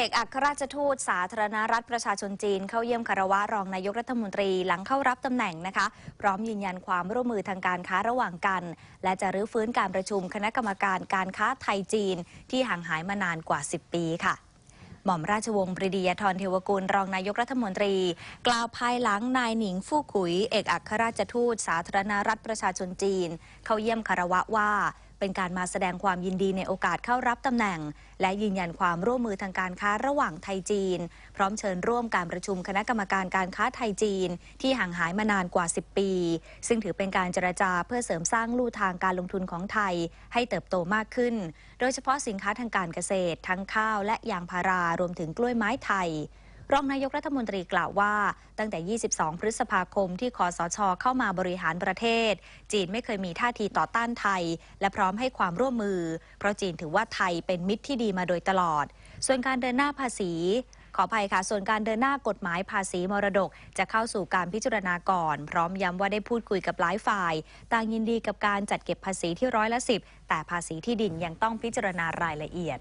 เอกอัครราชทูตสาธารณรัฐ ประชาชนจีน เข้าเยี่ยมคารวะรองนายกรัฐมนตรีหลังเข้ารับตำแหน่งนะคะ พร้อมยืนยันความร่วมมือทางการค้าระหว่างกัน และจะรื้อฟื้นการประชุมคณะกรรมการการค้าไทยจีนที่ห่างหายมานานกว่า 10 ปีค่ะ หม่อมราชวงศ์ปรีดียธรเทวกุลรองนายกรัฐมนตรี กล่าวภายหลังนายหนิงฟู่ขุยเอกอัครราชทูต สาธารณรัฐประชาชนจีน เข้าเยี่ยมคารวะว่าเป็นการมาแสดงความยินดีในโอกาสเข้ารับตำแหน่งและยืนยันความร่วมมือทางการค้าระหว่างไทยจีน พร้อมเชิญร่วมการประชุมคณะกรรมการการค้าไทยจีนที่ห่างหายมานานกว่า 10 ปี ซึ่งถือเป็นการเจรจาเพื่อเสริมสร้างลู่ทางการลงทุนของไทยให้เติบโตมากขึ้น โดยเฉพาะสินค้าทางการเกษตรทั้งข้าวและยางพารารวมถึงกล้วยไม้ไทยรองนายกรัฐมนตรีกล่าวว่าตั้งแต่ 22 พฤษภาคมที่คอสชเข้ามาบริหารประเทศ จีนไม่เคยมีท่าทีต่อต้านไทย และพร้อมให้ความร่วมมือ เพราะจีนถือว่าไทยเป็นมิตรที่ดีมาโดยตลอด ส่วนการเดินหน้าภาษี ขออภัยค่ะ ส่วนการเดินหน้ากฎหมายภาษีมรดกจะเข้าสู่การพิจารณาก่อน พร้อมย้ำว่าได้พูดคุยกับหลายฝ่าย ต่างยินดีกับการจัดเก็บภาษีที่ร้อยละสิบแต่ภาษีที่ดินยังต้องพิจารณารายละเอียด